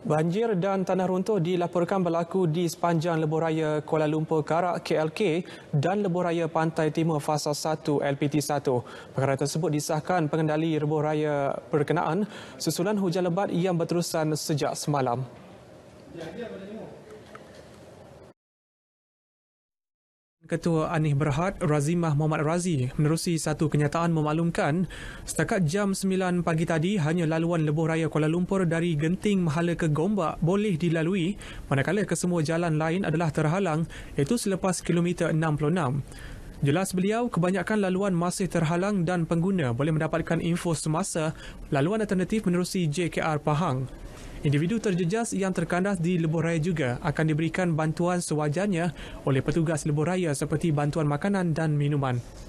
Banjir dan tanah runtuh dilaporkan berlaku di sepanjang Lebuh Raya Kuala Lumpur Karak KLK dan Lebuh Raya Pantai Timur Fasa 1 LPT 1. Perkara tersebut disahkan pengendali Lebuh Raya berkenaan susulan hujan lebat yang berterusan sejak semalam. Ketua Anih Berhad Razimah Muhammad Razi menerusi satu kenyataan memaklumkan setakat jam 9 pagi tadi hanya laluan lebuh raya Kuala Lumpur dari Genting Mahala ke Gombak boleh dilalui manakala kesemua jalan lain adalah terhalang iaitu selepas kilometer 66. Jelas beliau, kebanyakan laluan masih terhalang dan pengguna boleh mendapatkan info semasa laluan alternatif menerusi JKR Pahang. Individu terjejas yang terkandas di lebuh raya juga akan diberikan bantuan sewajarnya oleh petugas lebuh raya seperti bantuan makanan dan minuman.